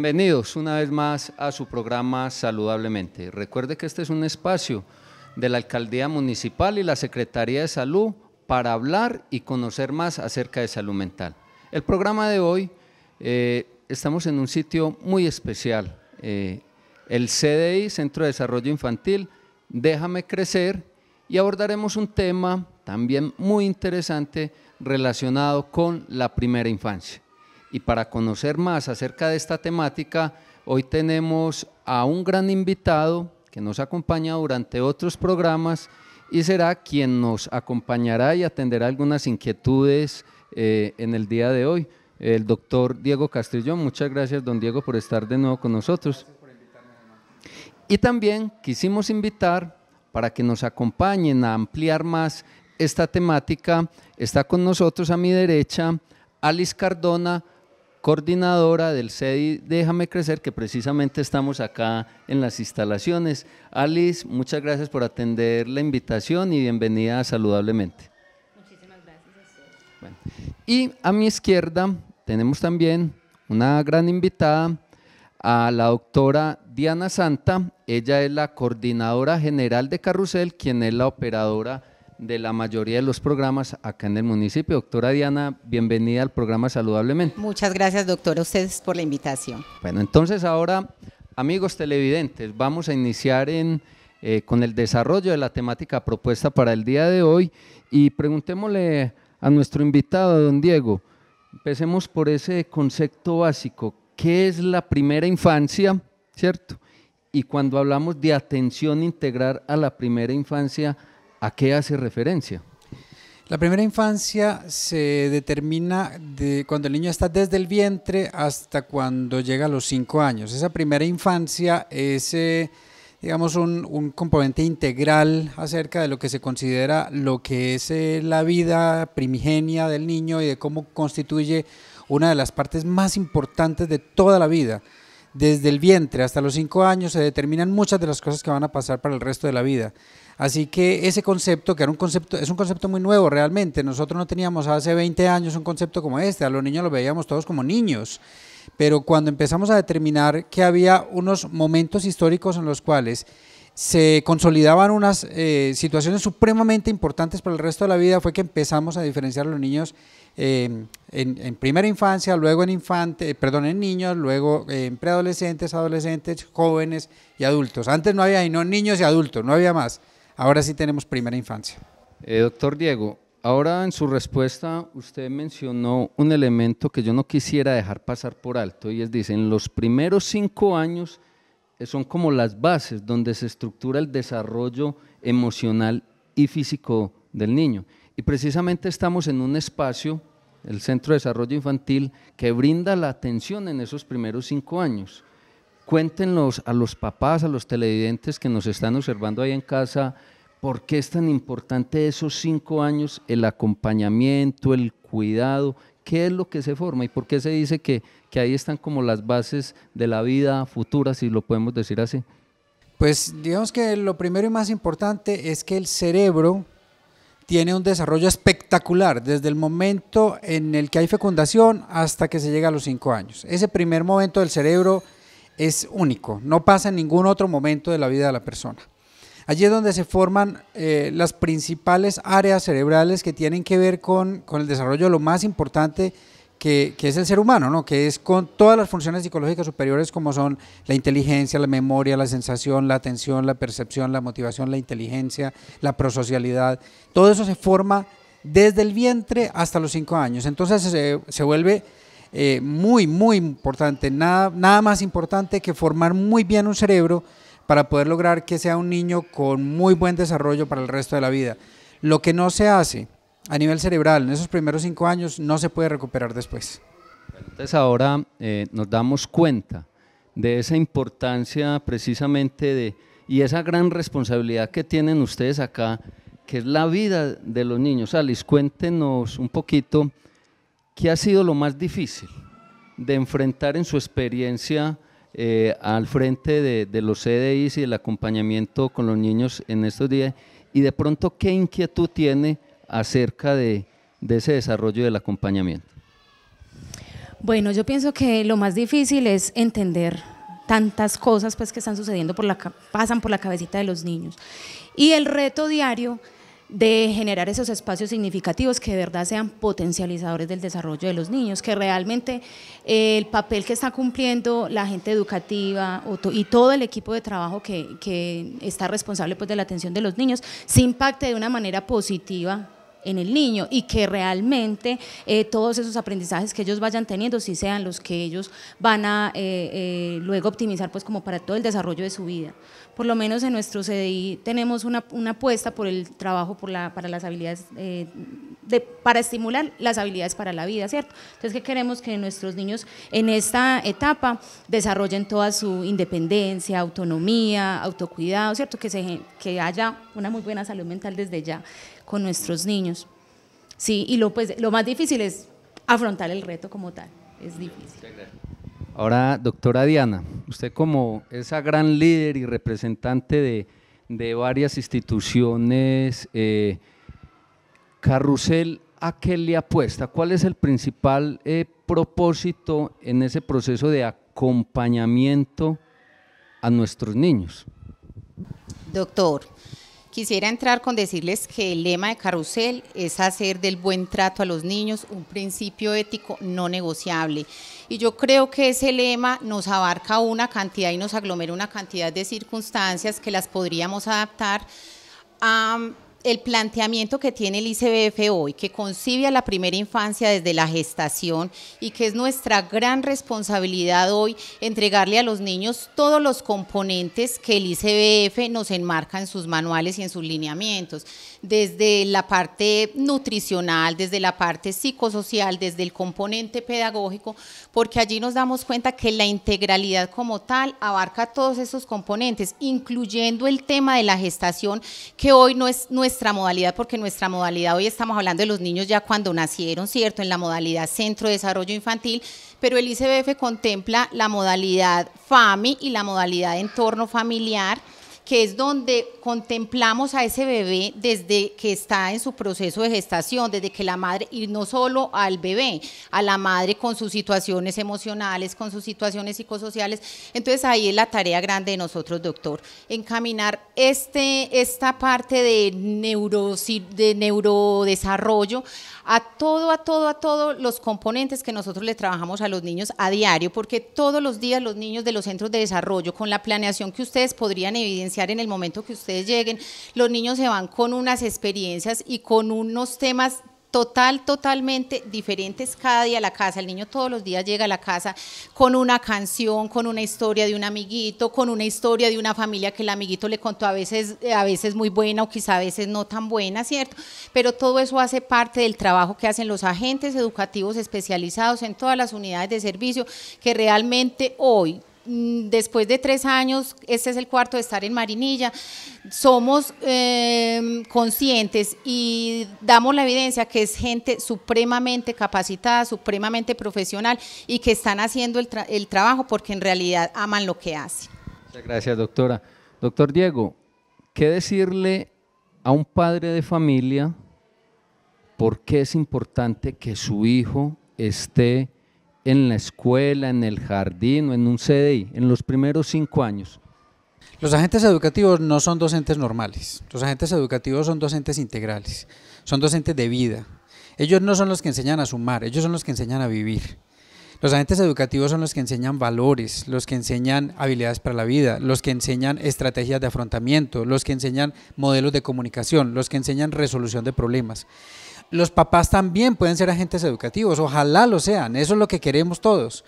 Bienvenidos una vez más a su programa Saludablemente. Recuerde que este es un espacio de la Alcaldía Municipal y la Secretaría de Salud para hablar y conocer más acerca de salud mental. El programa de hoy eh, estamos en un sitio muy especial, eh, el CDI, Centro de Desarrollo Infantil, Déjame Crecer, y abordaremos un tema también muy interesante relacionado con la primera infancia. Y para conocer más acerca de esta temática, hoy tenemos a un gran invitado que nos acompaña durante otros programas y será quien nos acompañará y atenderá algunas inquietudes eh, en el día de hoy. El doctor Diego Castrillón, muchas gracias, don Diego, por estar de nuevo con nosotros. y también quisimos invitar para que nos acompañen a ampliar más esta temática. Está con nosotros a mi derecha Alice Cardona, coordinadora del CEDI Déjame Crecer, que precisamente estamos acá en las instalaciones. Alice, muchas gracias por atender la invitación y bienvenida Saludablemente. Muchísimas gracias a usted. Y a mi izquierda tenemos también una gran invitada, a la doctora Diana Santa. Ella es la coordinadora general de Carrusel, quien es la operadora de la mayoría de los programas acá en el municipio. Doctora Diana, bienvenida al programa Saludablemente. Muchas gracias, doctor a ustedes por la invitación. Bueno, entonces ahora, amigos televidentes, vamos a iniciar eh, con el desarrollo de la temática propuesta para el día de hoy y preguntémosle a nuestro invitado, don Diego, empecemos por ese concepto básico, ¿qué es la primera infancia, cierto? Y cuando hablamos de atención integral a la primera infancia, ¿A qué hace referencia? La primera infancia se determina de cuando el niño está desde el vientre hasta cuando llega a los cinco años. Esa primera infancia es, eh, digamos, un, componente integral acerca de lo que se considera lo que es eh, la vida primigenia del niño y de cómo constituye una de las partes más importantes de toda la vida. Desde el vientre hasta los cinco años se determinan muchas de las cosas que van a pasar para el resto de la vida. Así que ese concepto, que era un concepto, es un concepto muy nuevo realmente, nosotros no teníamos hace 20 años un concepto como este, a los niños los veíamos todos como niños, pero cuando empezamos a determinar que había unos momentos históricos en los cuales se consolidaban unas eh, situaciones supremamente importantes para el resto de la vida, fue que empezamos a diferenciar a los niños eh, en, primera infancia, luego en infante, eh, perdón, en niños, luego en preadolescentes, adolescentes, jóvenes y adultos. Antes no había, niños y adultos, no había más. Ahora sí tenemos primera infancia. Eh, doctor Diego, ahora en su respuesta usted mencionó un elemento que yo no quisiera dejar pasar por alto y es, dicen, los primeros cinco años eh, son como las bases donde se estructura el desarrollo emocional y físico del niño. Y precisamente estamos en un espacio, el Centro de Desarrollo Infantil, que brinda la atención en esos primeros cinco años cuéntenos a los papás, a los televidentes que nos están observando ahí en casa, por qué es tan importante esos cinco años, el acompañamiento, el cuidado, qué es lo que se forma y por qué se dice que, ahí están como las bases de la vida futura, si lo podemos decir así. Pues digamos que lo primero y más importante es que el cerebro tiene un desarrollo espectacular desde el momento en el que hay fecundación hasta que se llega a los cinco años. Ese primer momento del cerebro es único, no pasa en ningún otro momento de la vida de la persona. Allí es donde se forman eh, las principales áreas cerebrales que tienen que ver con, con el desarrollo de lo más importante que, es el ser humano, ¿no? que es con todas las funciones psicológicas superiores como son la inteligencia, la memoria, la sensación, la atención, la percepción, la motivación, la inteligencia, la prosocialidad. Todo eso se forma desde el vientre hasta los cinco años. Entonces se, se vuelve eh, muy, muy importante. Nada, nada más importante que formar muy bien un cerebro para poder lograr que sea un niño con muy buen desarrollo para el resto de la vida. Lo que no se hace a nivel cerebral en esos primeros cinco años no se puede recuperar después. Entonces ahora eh, nos damos cuenta de esa importancia precisamente de, y esa gran responsabilidad que tienen ustedes acá, que es la vida de los niños. Alice, cuéntenos un poquito ¿Qué ha sido lo más difícil de enfrentar en su experiencia eh, al frente de, los CDIs y el acompañamiento con los niños en estos días? Y de pronto, ¿qué inquietud tiene acerca de, ese desarrollo del acompañamiento? Bueno, yo pienso que lo más difícil es entender tantas cosas pues que están sucediendo por la pasan por la cabecita de los niños. Y el reto diario de generar esos espacios significativos que de verdad sean potencializadores del desarrollo de los niños, que realmente eh, el papel que está cumpliendo la gente educativa y todo el equipo de trabajo que, está responsable pues, de la atención de los niños se impacte de una manera positiva en el niño y que realmente eh, todos esos aprendizajes que ellos vayan teniendo sí sean los que ellos van a eh, eh, luego optimizar pues como para todo el desarrollo de su vida. Por lo menos en nuestro CDI tenemos una, apuesta por el trabajo por la, para las habilidades, de, para estimular las habilidades para la vida, ¿cierto? Entonces que queremos que nuestros niños en esta etapa desarrollen toda su independencia, autonomía, autocuidado, ¿cierto? Que, se, que haya una muy buena salud mental desde ya con nuestros niños. Sí, y lo, pues, lo más difícil es afrontar el reto como tal, es difícil. Ahora, doctora Diana, usted como esa gran líder y representante de, varias instituciones, eh, Carrusel, ¿a qué le apuesta? ¿Cuál es el principal eh, propósito en ese proceso de acompañamiento a nuestros niños? Doctor, Quisiera entrar con decirles que el lema de Carrusel es hacer del buen trato a los niños un principio ético no negociable. Y yo creo que ese lema nos abarca una cantidad y nos aglomera una cantidad de circunstancias que las podríamos adaptar a el planteamiento que tiene el ICBF hoy, que concibe a la primera infancia desde la gestación y que es nuestra gran responsabilidad hoy entregarle a los niños todos los componentes que el ICBF nos enmarca en sus manuales y en sus lineamientos, desde la parte nutricional, desde la parte psicosocial, desde el componente pedagógico, porque allí nos damos cuenta que la integralidad como tal abarca todos esos componentes, incluyendo el tema de la gestación, que hoy no es, nuestra modalidad, porque nuestra modalidad hoy estamos hablando de los niños ya cuando nacieron, ¿cierto? En la modalidad Centro de Desarrollo Infantil, pero el ICBF contempla la modalidad FAMI y la modalidad Entorno Familiar que es donde contemplamos a ese bebé desde que está en su proceso de gestación, desde que la madre, y no solo al bebé, a la madre con sus situaciones emocionales, con sus situaciones psicosociales. Entonces ahí es la tarea grande de nosotros, doctor, encaminar este, esta parte de, de neurodesarrollo a todo, a todo, a todos los componentes que nosotros le trabajamos a los niños a diario, porque todos los días los niños de los centros de desarrollo, con la planeación que ustedes podrían evidenciar, en el momento que ustedes lleguen. Los niños se van con unas experiencias y con unos temas total, totalmente diferentes cada día a la casa. El niño todos los días llega a la casa con una canción, con una historia de un amiguito, con una historia de una familia que el amiguito le contó a veces, a veces muy buena o quizá a veces no tan buena, ¿cierto? Pero todo eso hace parte del trabajo que hacen los agentes educativos especializados en todas las unidades de servicio que realmente hoy Mm, después de tres años, este es el cuarto de estar en Marinilla, somos em, conscientes y damos la evidencia que es gente supremamente capacitada, supremamente profesional y que están haciendo el, el trabajo porque en realidad aman lo que hacen. Muchas gracias, doctora. Doctor Diego, ¿qué decirle a un padre de familia por qué es importante que su hijo esté en la escuela, en el jardín o en un CDI, en los primeros cinco años. Los agentes educativos no son docentes normales, los agentes educativos son docentes integrales, son docentes de vida. Ellos no son los que enseñan a sumar, ellos son los que enseñan a vivir. Los agentes educativos son los que enseñan valores, los que enseñan habilidades para la vida, los que enseñan estrategias de afrontamiento, los que enseñan modelos de comunicación, los que enseñan resolución de problemas. Los papás también pueden ser agentes educativos, ojalá lo sean, eso es lo que queremos todos.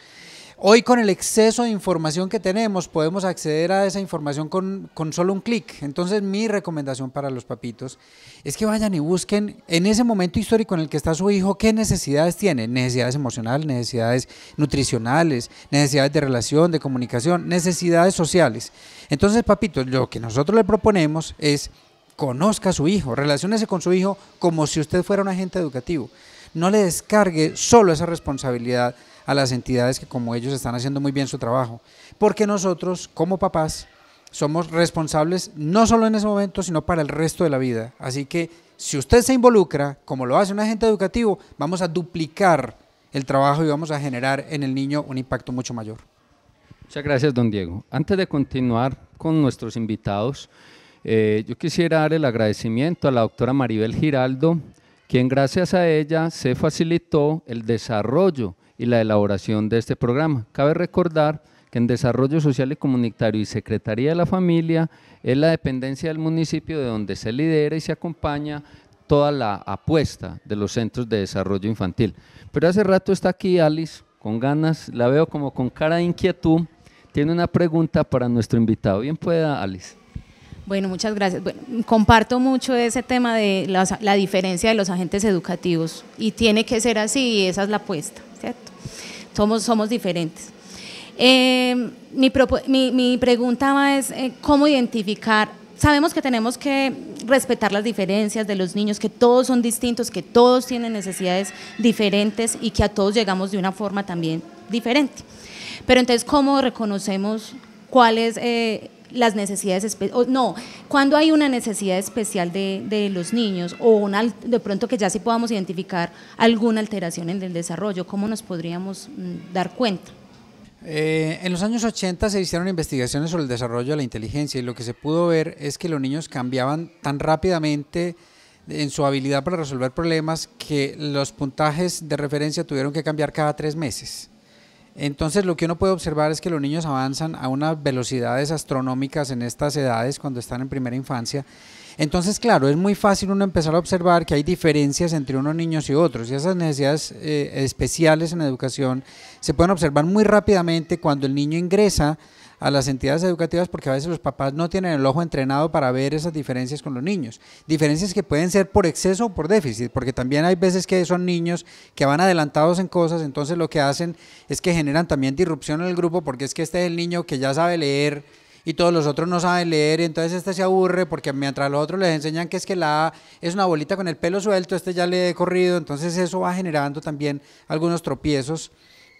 Hoy con el exceso de información que tenemos podemos acceder a esa información con, solo un clic. Entonces mi recomendación para los papitos es que vayan y busquen en ese momento histórico en el que está su hijo qué necesidades tiene. Necesidades emocionales, necesidades nutricionales, necesidades de relación, de comunicación, necesidades sociales. Entonces papitos, lo que nosotros le proponemos es conozca a su hijo, relacionese con su hijo como si usted fuera un agente educativo. No le descargue solo esa responsabilidad a las entidades que como ellos están haciendo muy bien su trabajo, porque nosotros como papás somos responsables no solo en ese momento, sino para el resto de la vida. Así que si usted se involucra, como lo hace un agente educativo, vamos a duplicar el trabajo y vamos a generar en el niño un impacto mucho mayor. Muchas gracias, don Diego. Antes de continuar con nuestros invitados, eh, yo quisiera dar el agradecimiento a la doctora Maribel Giraldo, quien gracias a ella se facilitó el desarrollo y la elaboración de este programa. Cabe recordar que en Desarrollo Social y Comunitario y Secretaría de la Familia es la dependencia del municipio de donde se lidera y se acompaña toda la apuesta de los centros de desarrollo infantil. Pero hace rato está aquí Alice, con ganas, la veo como con cara de inquietud, tiene una pregunta para nuestro invitado. Bien pueda, Alice. Bueno, muchas gracias. comparto mucho ese tema de la, diferencia de los agentes educativos y tiene que ser así y esa es la apuesta, ¿cierto? Somos, somos diferentes. Eh, mi, mi, mi, pregunta es, eh, ¿cómo identificar? Sabemos que tenemos que respetar las diferencias de los niños, que todos son distintos, que todos tienen necesidades diferentes y que a todos llegamos de una forma también diferente. Pero entonces, ¿cómo reconocemos cuál es... Eh, las necesidades no, cuando hay una necesidad especial de, los niños o de pronto que ya sí podamos identificar alguna alteración en el desarrollo, ¿cómo nos podríamos mm, dar cuenta? Eh, en los años 80 se hicieron investigaciones sobre el desarrollo de la inteligencia y lo que se pudo ver es que los niños cambiaban tan rápidamente en su habilidad para resolver problemas que los puntajes de referencia tuvieron que cambiar cada tres meses. Entonces lo que uno puede observar es que los niños avanzan a unas velocidades astronómicas en estas edades cuando están en primera infancia. Entonces, claro, es muy fácil uno empezar a observar que hay diferencias entre unos niños y otros y esas necesidades eh, especiales en educación se pueden observar muy rápidamente cuando el niño ingresa a las entidades educativas porque a veces los papás no tienen el ojo entrenado para ver esas diferencias con los niños. Diferencias que pueden ser por exceso o por déficit, porque también hay veces que son niños que van adelantados en cosas, entonces lo que hacen es que generan también disrupción en el grupo porque es que este es el niño que ya sabe leer y todos los otros no saben leer, entonces este se aburre porque mientras los otros les enseñan que es que la es una bolita con el pelo suelto, este ya le he corrido, entonces eso va generando también algunos tropiezos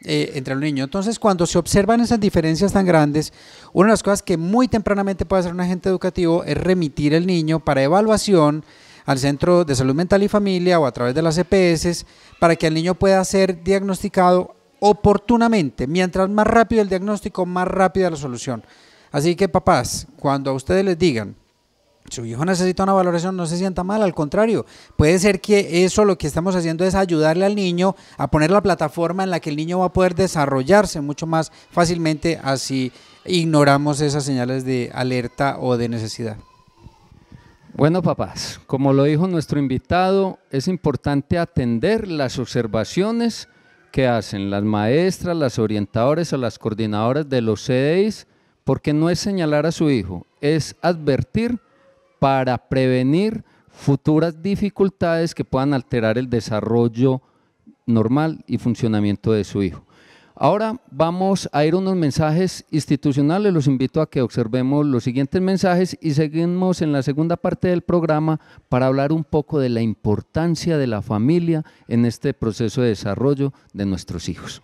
eh, entre los Entonces, cuando se observan esas diferencias tan grandes, una de las cosas que muy tempranamente puede hacer un agente educativo es remitir el niño para evaluación al Centro de Salud Mental y Familia o a través de las EPS para que el niño pueda ser diagnosticado oportunamente. Mientras más rápido el diagnóstico, más rápida la solución. Así que papás, cuando a ustedes les digan, su hijo necesita una valoración, no se sienta mal, al contrario, puede ser que eso lo que estamos haciendo es ayudarle al niño a poner la plataforma en la que el niño va a poder desarrollarse mucho más fácilmente así ignoramos esas señales de alerta o de necesidad. Bueno, papás, como lo dijo nuestro invitado, es importante atender las observaciones que hacen las maestras, las orientadoras o las coordinadoras de los CDIs, porque no es señalar a su hijo, es advertir para prevenir futuras dificultades que puedan alterar el desarrollo normal y funcionamiento de su hijo. Ahora vamos a ir a unos mensajes institucionales. Los invito a que observemos los siguientes mensajes y seguimos en la segunda parte del programa para hablar un poco de la importancia de la familia en este proceso de desarrollo de nuestros hijos.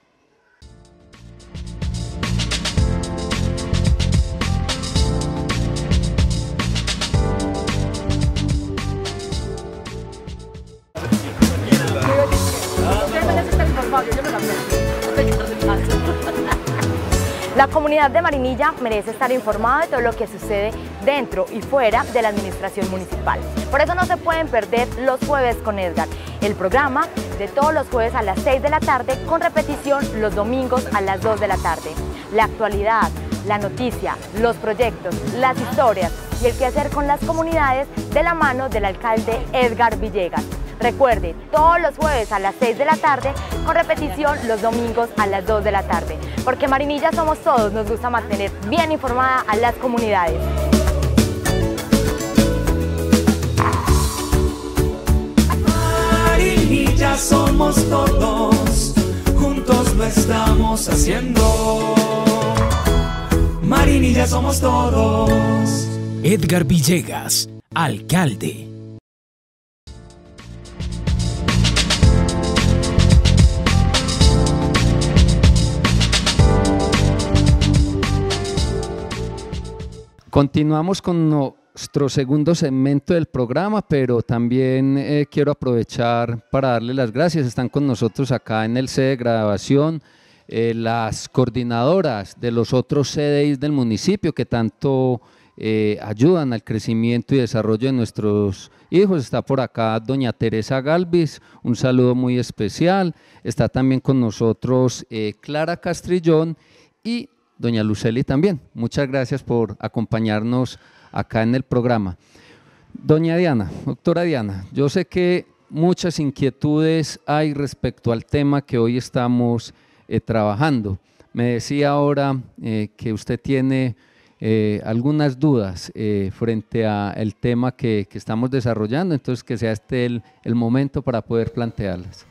La comunidad de Marinilla merece estar informada de todo lo que sucede dentro y fuera de la administración municipal. Por eso no se pueden perder los jueves con Edgar, el programa de todos los jueves a las 6 de la tarde con repetición los domingos a las 2 de la tarde. La actualidad, la noticia, los proyectos, las historias y el quehacer con las comunidades de la mano del alcalde Edgar Villegas. Recuerde, todos los jueves a las 6 de la tarde, con repetición los domingos a las 2 de la tarde. Porque Marinilla somos todos, nos gusta mantener bien informada a las comunidades. Marinilla somos todos, juntos lo estamos haciendo. Marinilla somos todos. Edgar Villegas, alcalde. Continuamos con nuestro segundo segmento del programa, pero también eh, quiero aprovechar para darle las gracias. Están con nosotros acá en el sede de grabación eh, las coordinadoras de los otros CDIs del municipio que tanto eh, ayudan al crecimiento y desarrollo de nuestros hijos. Está por acá doña Teresa Galvis, un saludo muy especial. Está también con nosotros Clara Castrillón y doña Luceli también. Muchas gracias por acompañarnos acá en el programa. Doña Diana, doctora Diana, yo sé que muchas inquietudes hay respecto al tema que hoy estamos eh, trabajando. Me decía ahora eh, que usted tiene eh, algunas dudas frente al tema que, estamos desarrollando, entonces que sea este el momento para poder plantearlas.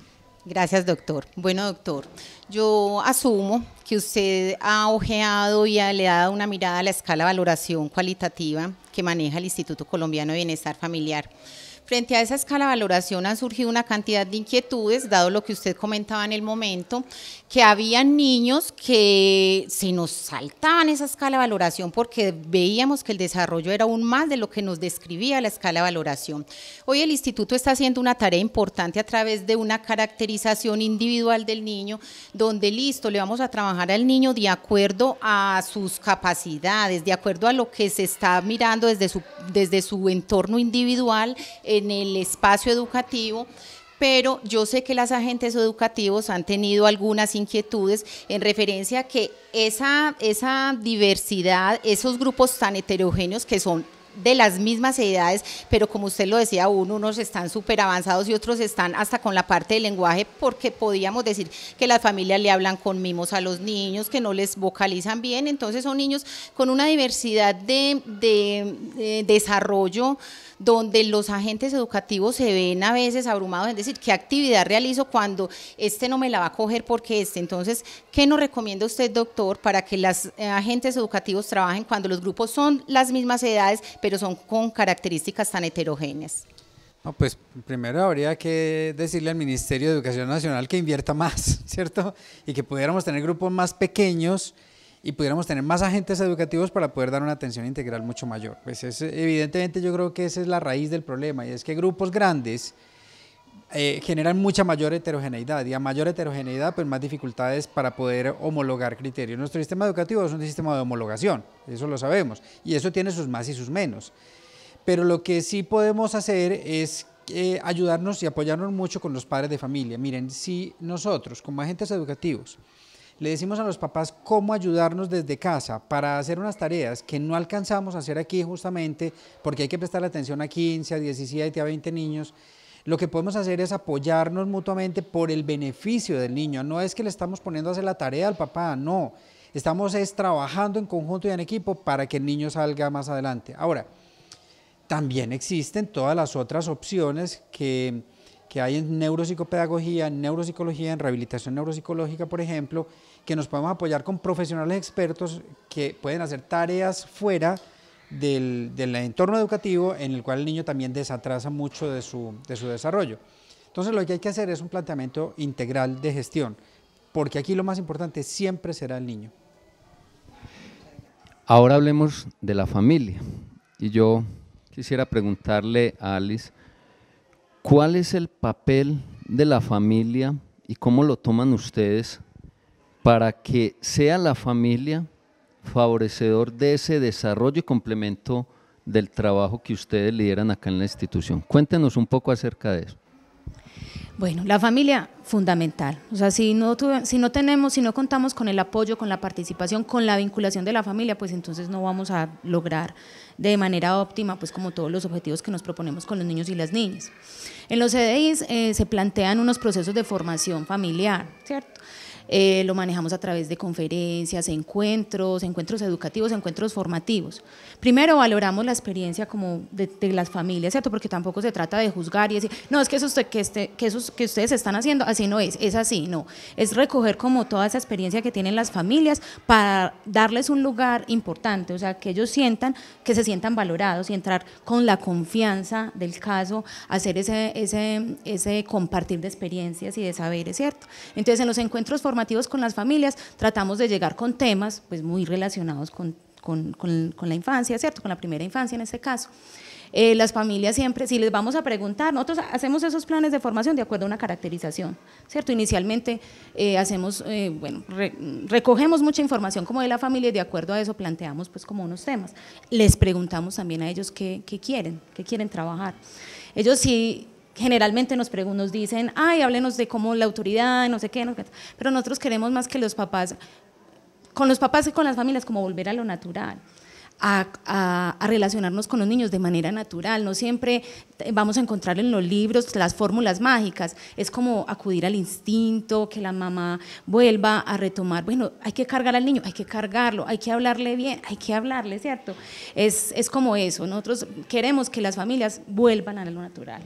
Gracias, doctor. Bueno, doctor, yo asumo que usted ha ojeado y le ha dado una mirada a la escala de valoración cualitativa que maneja el Instituto Colombiano de Bienestar Familiar. Frente a esa escala de valoración han surgido una cantidad de inquietudes, dado lo que usted comentaba en el momento, que había niños que se nos saltaban esa escala de valoración porque veíamos que el desarrollo era aún más de lo que nos describía la escala de valoración. Hoy el instituto está haciendo una tarea importante a través de una caracterización individual del niño, donde listo, le vamos a trabajar al niño de acuerdo a sus capacidades, de acuerdo a lo que se está mirando desde su, desde su entorno individual en el espacio educativo, pero yo sé que las agentes educativos han tenido algunas inquietudes en referencia a que esa, esa diversidad, esos grupos tan heterogéneos que son de las mismas edades, pero como usted lo decía, unos están súper avanzados y otros están hasta con la parte del lenguaje, porque podíamos decir que las familias le hablan con mimos a los niños, que no les vocalizan bien, entonces son niños con una diversidad de, desarrollo donde los agentes educativos se ven a veces abrumados es decir qué actividad realizo cuando este no me la va a coger porque este. Entonces, ¿qué nos recomienda usted, doctor, para que los eh, agentes educativos trabajen cuando los grupos son las mismas edades, pero son con características tan heterogéneas. No, pues primero habría que decirle al Ministerio de Educación Nacional que invierta más, ¿cierto? Y que pudiéramos tener grupos más pequeños y pudiéramos tener más agentes educativos para poder dar una atención integral mucho mayor. Pues es, evidentemente yo creo que esa es la raíz del problema y es que grupos grandes eh, generan mucha mayor heterogeneidad y a mayor heterogeneidad pues más dificultades para poder homologar criterios. Nuestro sistema educativo es un sistema de homologación, eso lo sabemos, y eso tiene sus más y sus menos. Pero lo que sí podemos hacer es eh, ayudarnos y apoyarnos mucho con los padres de familia. Miren, si nosotros como agentes educativos le decimos a los papás cómo ayudarnos desde casa para hacer unas tareas que no alcanzamos a hacer aquí justamente porque hay que prestar atención a 15, a 17, a 20 niños, lo que podemos hacer es apoyarnos mutuamente por el beneficio del niño. No es que le estamos poniendo a hacer la tarea al papá, no. Estamos trabajando en conjunto y en equipo para que el niño salga más adelante. Ahora, también existen todas las otras opciones que, que hay en neuropsicopedagogía, en neuropsicología, en rehabilitación neuropsicológica, por ejemplo, que nos podemos apoyar con profesionales expertos que pueden hacer tareas fuera del, entorno educativo en el cual el niño también desatrasa mucho de su, de su desarrollo. Entonces lo que hay que hacer es un planteamiento integral de gestión, porque aquí lo más importante siempre será el niño. Ahora hablemos de la familia. Y yo quisiera preguntarle a Alice, ¿cuál es el papel de la familia y cómo lo toman ustedes para que sea la familia favorecedor de ese desarrollo y complemento del trabajo que ustedes lideran acá en la institución. Cuéntenos un poco acerca de eso. Bueno, la familia fundamental. O sea, si no, si no tenemos, si no contamos con el apoyo, con la participación, con la vinculación de la familia, pues entonces no vamos a lograr de manera óptima, pues como todos los objetivos que nos proponemos con los niños y las niñas. En los CDIs eh, se plantean unos procesos de formación familiar, ¿cierto? Eh, lo manejamos a través de conferencias, encuentros, encuentros educativos, encuentros formativos. Primero valoramos la experiencia como de, las familias, ¿cierto? Porque tampoco se trata de juzgar y decir, no, es que eso usted, que, este, que, que ustedes están haciendo, así no es, es así, no. Es recoger como toda esa experiencia que tienen las familias para darles un lugar importante, o sea, que ellos sientan, que se sientan valorados y entrar con la confianza del caso, hacer ese, ese, ese compartir de experiencias y de saberes, ¿cierto? Entonces, en los encuentros formativos, con las familias, tratamos de llegar con temas pues, muy relacionados con, con, con, la infancia, ¿cierto? Con la primera infancia en este caso. Eh, las familias siempre, si les vamos a preguntar, nosotros hacemos esos planes de formación de acuerdo a una caracterización, ¿cierto? Inicialmente eh, hacemos, eh, bueno, recogemos mucha información como de la familia y de acuerdo a eso planteamos pues como unos temas. Les preguntamos también a ellos qué, qué quieren, qué quieren trabajar. Ellos sí generalmente nos, nos dicen, ay, háblenos de cómo la autoridad, no sé qué, pero nosotros queremos más que los papás, con los papás y con las familias, como volver a lo natural. A, relacionarnos con los niños de manera natural. No siempre vamos a encontrar en los libros las fórmulas mágicas. Es como acudir al instinto, que la mamá vuelva a retomar. Bueno, hay que cargar al niño, hay que cargarlo, hay que hablarle bien, hay que hablarle, ¿cierto? es como eso. Nosotros queremos que las familias vuelvan a lo natural.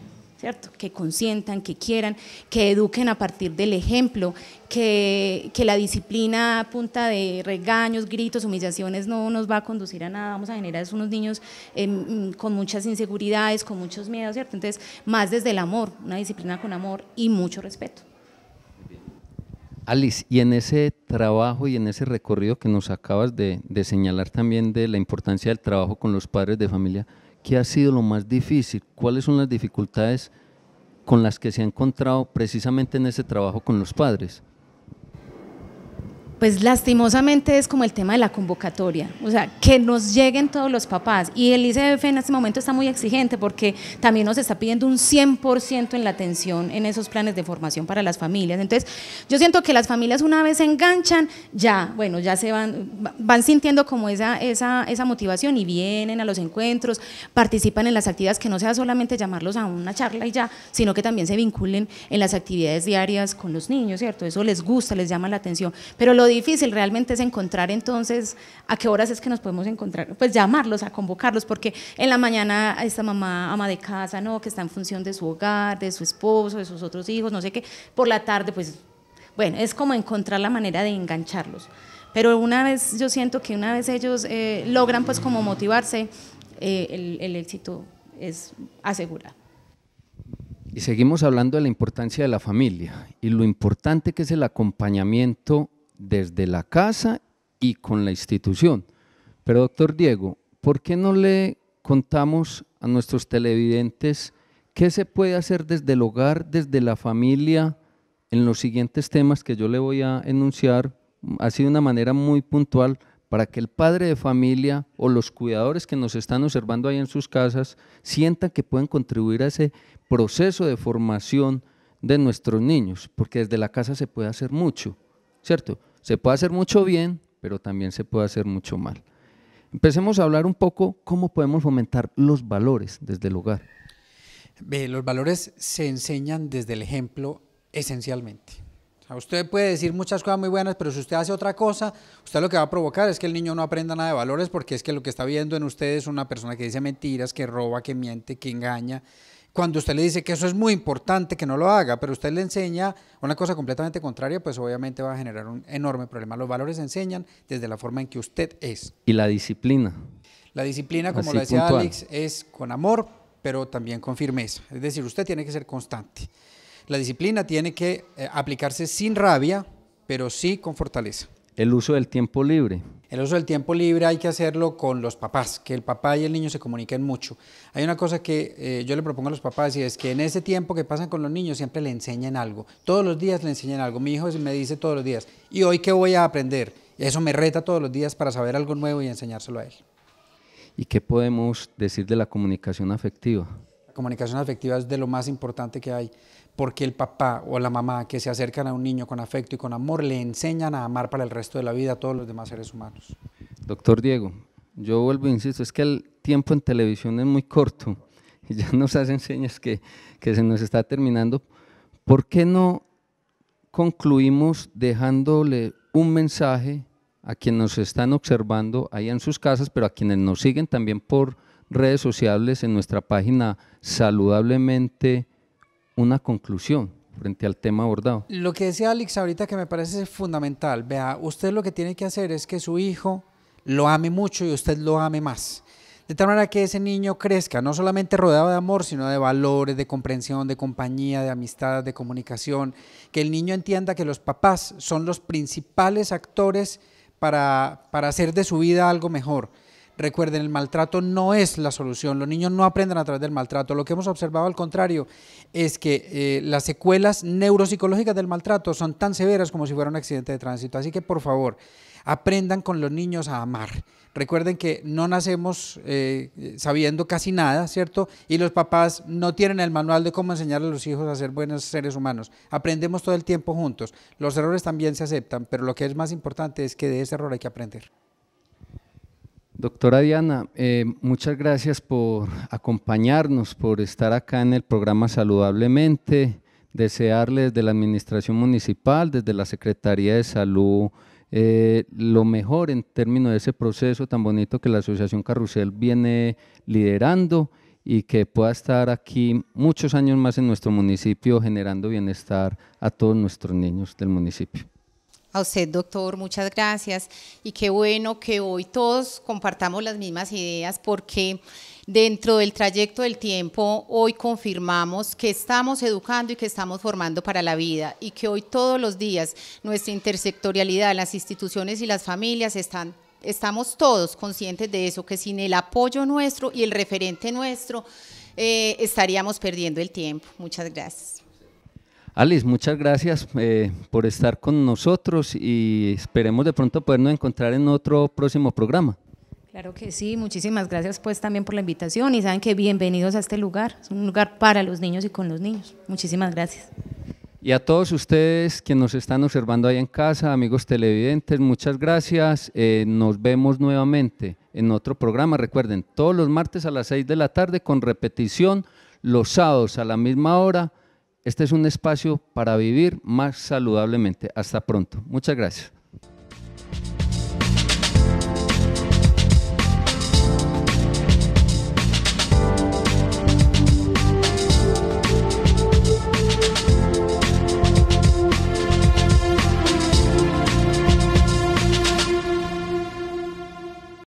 Que consientan, que quieran, que eduquen a partir del ejemplo, que, la disciplina a punta de regaños, gritos, humillaciones no nos va a conducir a nada, vamos a generar unos niños em, con muchas inseguridades, con muchos miedos, ¿cierto? Entonces, más desde el amor, una disciplina con amor y mucho respeto. Alice, y en ese trabajo y en ese recorrido que nos acabas de, de señalar también de la importancia del trabajo con los padres de familia, ¿Qué ha sido lo más difícil? ¿Cuáles son las dificultades con las que se ha encontrado precisamente en ese trabajo con los padres? pues lastimosamente es como el tema de la convocatoria, o sea, que nos lleguen todos los papás. Y el ICF en este momento está muy exigente porque también nos está pidiendo un 100% en la atención en esos planes de formación para las familias. Entonces, yo siento que las familias una vez se enganchan, ya, bueno, ya se van, van sintiendo como esa, esa, esa motivación y vienen a los encuentros, participan en las actividades, que no sea solamente llamarlos a una charla y ya, sino que también se vinculen en las actividades diarias con los niños, ¿cierto? Eso les gusta, les llama la atención. Pero lo difícil realmente es encontrar entonces a qué horas es que nos podemos encontrar, pues llamarlos, a convocarlos, porque en la mañana esta mamá ama de casa, ¿no? Que está en función de su hogar, de su esposo, de sus otros hijos, no sé qué. Por la tarde, pues, bueno, es como encontrar la manera de engancharlos. Pero una vez, yo siento que una vez ellos eh, logran pues como motivarse, eh, el, el éxito es asegurado. Y seguimos hablando de la importancia de la familia y lo importante que es el acompañamiento desde la casa y con la institución. Pero doctor Diego, ¿por qué no le contamos a nuestros televidentes qué se puede hacer desde el hogar, desde la familia, en los siguientes temas que yo le voy a enunciar, así de una manera muy puntual, para que el padre de familia o los cuidadores que nos están observando ahí en sus casas sientan que pueden contribuir a ese proceso de formación de nuestros niños, porque desde la casa se puede hacer mucho, ¿cierto? Se puede hacer mucho bien, pero también se puede hacer mucho mal. Empecemos a hablar un poco cómo podemos fomentar los valores desde el hogar. los valores se enseñan desde el ejemplo esencialmente. usted puede decir muchas cosas muy buenas, pero si usted hace otra cosa, usted lo que va a provocar es que el niño no aprenda nada de valores porque es que lo que está viendo en usted es una persona que dice mentiras, que roba, que miente, que engaña, cuando usted le dice que eso es muy importante, que no lo haga, pero usted le enseña una cosa completamente contraria, pues obviamente va a generar un enorme problema. Los valores se enseñan desde la forma en que usted es. Y la disciplina. La disciplina, como lo decía Alex, es con amor, pero también con firmeza. Es decir, usted tiene que ser constante. La disciplina tiene que eh, aplicarse sin rabia, pero sí con fortaleza. El uso del tiempo libre. El uso del tiempo libre hay que hacerlo con los papás, que el papá y el niño se comuniquen mucho. Hay una cosa que eh, yo le propongo a los papás y es que en ese tiempo que pasan con los niños siempre le enseñen algo. Todos los días le enseñan algo. Mi hijo me dice todos los días, ¿y hoy qué voy a aprender? Eso me reta todos los días para saber algo nuevo y enseñárselo a él. ¿Y qué podemos decir de la comunicación afectiva? La comunicación afectiva es de lo más importante que hay porque el papá o la mamá que se acercan a un niño con afecto y con amor le enseñan a amar para el resto de la vida a todos los demás seres humanos. Doctor Diego, yo vuelvo e insisto, es que el tiempo en televisión es muy corto y ya nos hacen señas que, que se nos está terminando. ¿Por qué no concluimos dejándole un mensaje a quienes nos están observando ahí en sus casas, pero a quienes nos siguen también por redes sociales en nuestra página saludablemente una conclusión frente al tema abordado. Lo que decía Alex ahorita que me parece fundamental, vea, usted lo que tiene que hacer es que su hijo lo ame mucho y usted lo ame más. De tal manera que ese niño crezca, no solamente rodeado de amor, sino de valores, de comprensión, de compañía, de amistad, de comunicación. Que el niño entienda que los papás son los principales actores para, para hacer de su vida algo mejor Recuerden, el maltrato no es la solución. Los niños no aprenden a través del maltrato. Lo que hemos observado al contrario es que eh, las secuelas neuropsicológicas del maltrato son tan severas como si fuera un accidente de tránsito. Así que, por favor, aprendan con los niños a amar. Recuerden que no nacemos eh, sabiendo casi nada, ¿cierto? Y los papás no tienen el manual de cómo enseñar a los hijos a ser buenos seres humanos. Aprendemos todo el tiempo juntos. Los errores también se aceptan, pero lo que es más importante es que de ese error hay que aprender. Doctora Diana, eh, muchas gracias por acompañarnos, por estar acá en el programa Saludablemente. Desearle desde la Administración Municipal, desde la Secretaría de Salud, eh, lo mejor en términos de ese proceso tan bonito que la Asociación Carrusel viene liderando y que pueda estar aquí muchos años más en nuestro municipio generando bienestar a todos nuestros niños del municipio. A usted, doctor, muchas gracias. Y qué bueno que hoy todos compartamos las mismas ideas porque dentro del trayecto del tiempo hoy confirmamos que estamos educando y que estamos formando para la vida y que hoy todos los días nuestra intersectorialidad, las instituciones y las familias están estamos todos conscientes de eso, que sin el apoyo nuestro y el referente nuestro eh, estaríamos perdiendo el tiempo. Muchas gracias. Alice, muchas gracias eh, por estar con nosotros y esperemos de pronto podernos encontrar en otro próximo programa. Claro que sí, muchísimas gracias pues también por la invitación y saben que bienvenidos a este lugar, es un lugar para los niños y con los niños. Muchísimas gracias. Y a todos ustedes que nos están observando ahí en casa, amigos televidentes, muchas gracias. Eh, nos vemos nuevamente en otro programa. Recuerden, todos los martes a las 6 de la tarde con repetición, los sábados a la misma hora este es un espacio para vivir más saludablemente. Hasta pronto. Muchas gracias.